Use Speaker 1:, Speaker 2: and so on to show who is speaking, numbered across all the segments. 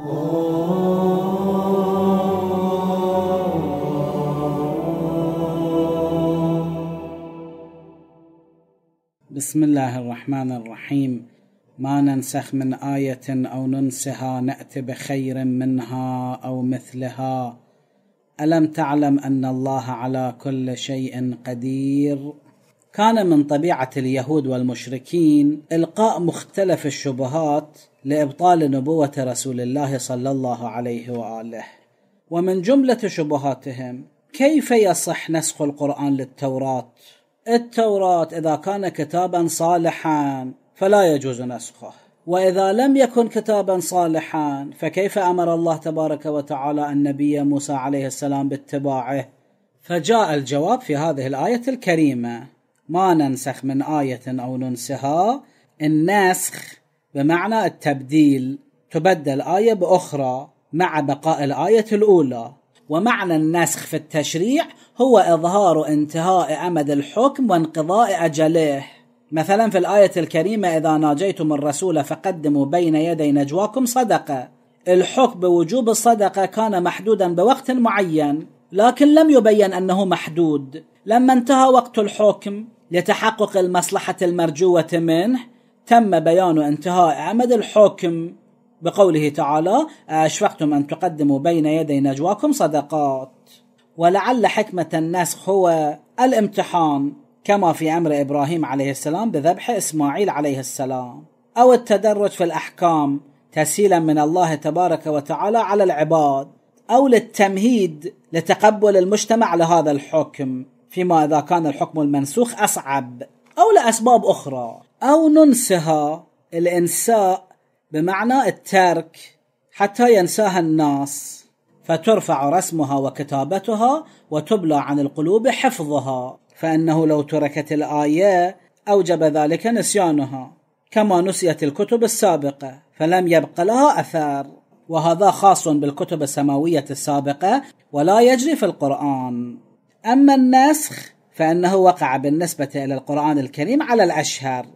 Speaker 1: بسم الله الرحمن الرحيم ما ننسخ من آية أو ننسها نأت بخير منها أو مثلها ألم تعلم أن الله على كل شيء قدير كان من طبيعه اليهود والمشركين القاء مختلف الشبهات لابطال نبوه رسول الله صلى الله عليه واله ومن جمله شبهاتهم كيف يصح نسخ القران للتوراه التوراه اذا كان كتابا صالحا فلا يجوز نسخه واذا لم يكن كتابا صالحا فكيف امر الله تبارك وتعالى النبي موسى عليه السلام باتباعه فجاء الجواب في هذه الايه الكريمه ما ننسخ من آية أو ننسها النسخ بمعنى التبديل تبدل آية بأخرى مع بقاء الآية الأولى ومعنى النسخ في التشريع هو إظهار انتهاء أمد الحكم وانقضاء أجله مثلا في الآية الكريمة إذا ناجيتم الرسول فقدموا بين يدي نجواكم صدقة الحكم بوجوب الصدقة كان محدودا بوقت معين لكن لم يبين أنه محدود لما انتهى وقت الحكم لتحقق المصلحة المرجوة منه تم بيان انتهاء عمد الحكم بقوله تعالى أشفقتم أن تقدموا بين يدي نجواكم صدقات ولعل حكمة النسخ هو الامتحان كما في أمر إبراهيم عليه السلام بذبح إسماعيل عليه السلام أو التدرج في الأحكام تسهيلا من الله تبارك وتعالى على العباد أو للتمهيد لتقبل المجتمع لهذا الحكم فيما إذا كان الحكم المنسوخ أصعب أو لأسباب أخرى أو ننسها الإنساء بمعنى الترك حتى ينساها الناس فترفع رسمها وكتابتها وتبلى عن القلوب حفظها فانه لو تركت الايه اوجب ذلك نسيانها كما نسيت الكتب السابقه فلم يبق لها اثر وهذا خاص بالكتب السماويه السابقه ولا يجري في القران أما النسخ فإنه وقع بالنسبة إلى القرآن الكريم على الأشهر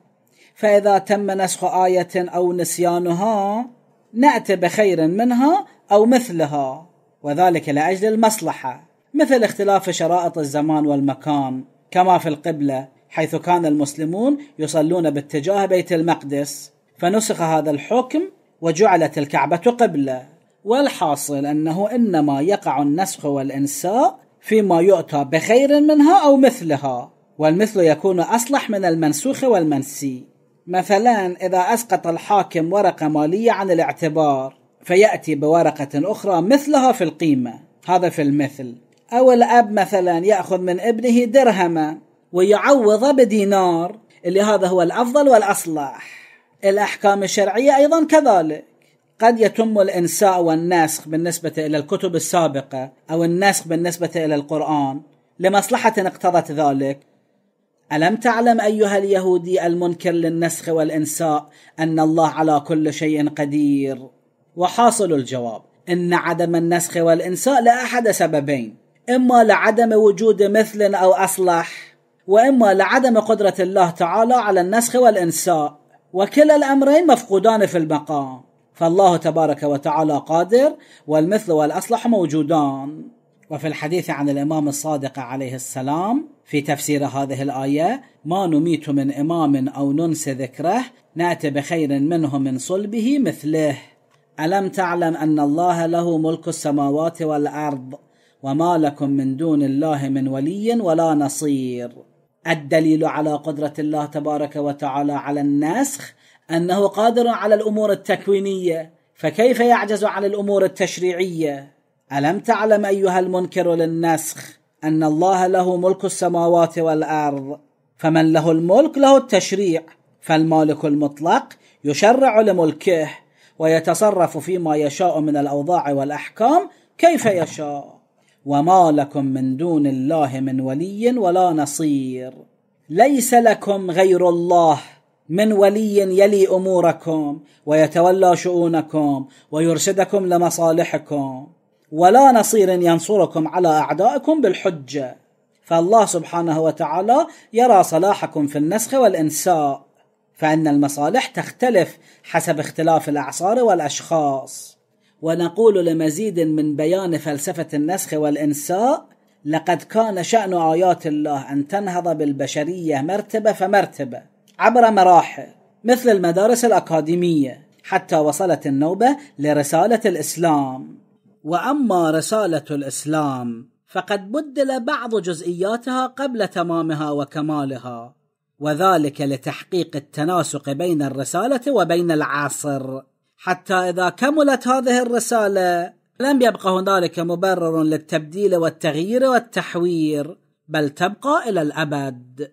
Speaker 1: فإذا تم نسخ آية أو نسيانها نأتي بخير منها أو مثلها وذلك لأجل المصلحة مثل اختلاف شرائط الزمان والمكان كما في القبلة حيث كان المسلمون يصلون باتجاه بيت المقدس فنسخ هذا الحكم وجعلت الكعبة قبلة والحاصل أنه إنما يقع النسخ والإنساء فيما يؤتى بخير منها أو مثلها والمثل يكون أصلح من المنسوخ والمنسي مثلا إذا أسقط الحاكم ورقة مالية عن الاعتبار فيأتي بورقة أخرى مثلها في القيمة هذا في المثل أو الأب مثلا يأخذ من ابنه درهما ويعوضه بدينار اللي هذا هو الأفضل والأصلح الأحكام الشرعية أيضا كذلك قد يتم الإنساء والنسخ بالنسبة إلى الكتب السابقة أو النسخ بالنسبة إلى القرآن لمصلحة اقتضت ذلك ألم تعلم أيها اليهودي المنكر للنسخ والإنساء أن الله على كل شيء قدير وحاصل الجواب إن عدم النسخ والإنساء لأحد سببين إما لعدم وجود مثل أو أصلح وإما لعدم قدرة الله تعالى على النسخ والإنساء وكلا الأمرين مفقودان في المقام فالله تبارك وتعالى قادر والمثل والأصلح موجودان وفي الحديث عن الإمام الصادق عليه السلام في تفسير هذه الآية ما نميت من إمام أو ننسي ذكره نأتي بخير منه من صلبه مثله ألم تعلم أن الله له ملك السماوات والأرض وما لكم من دون الله من ولي ولا نصير الدليل على قدرة الله تبارك وتعالى على النسخ انه قادر على الامور التكوينيه فكيف يعجز عن الامور التشريعيه الم تعلم ايها المنكر للنسخ ان الله له ملك السماوات والارض فمن له الملك له التشريع فالمالك المطلق يشرع لملكه ويتصرف فيما يشاء من الاوضاع والاحكام كيف يشاء وما لكم من دون الله من ولي ولا نصير ليس لكم غير الله من ولي يلي اموركم ويتولى شؤونكم ويرشدكم لمصالحكم ولا نصير ينصركم على اعدائكم بالحجه فالله سبحانه وتعالى يرى صلاحكم في النسخ والانساء فان المصالح تختلف حسب اختلاف الاعصار والاشخاص ونقول لمزيد من بيان فلسفه النسخ والانساء لقد كان شان ايات الله ان تنهض بالبشريه مرتبه فمرتبه عبر مراحل مثل المدارس الأكاديمية حتى وصلت النوبة لرسالة الإسلام وأما رسالة الإسلام فقد بدل بعض جزئياتها قبل تمامها وكمالها وذلك لتحقيق التناسق بين الرسالة وبين العصر حتى إذا كملت هذه الرسالة لم يبقى هنالك مبرر للتبديل والتغيير والتحوير بل تبقى إلى الأبد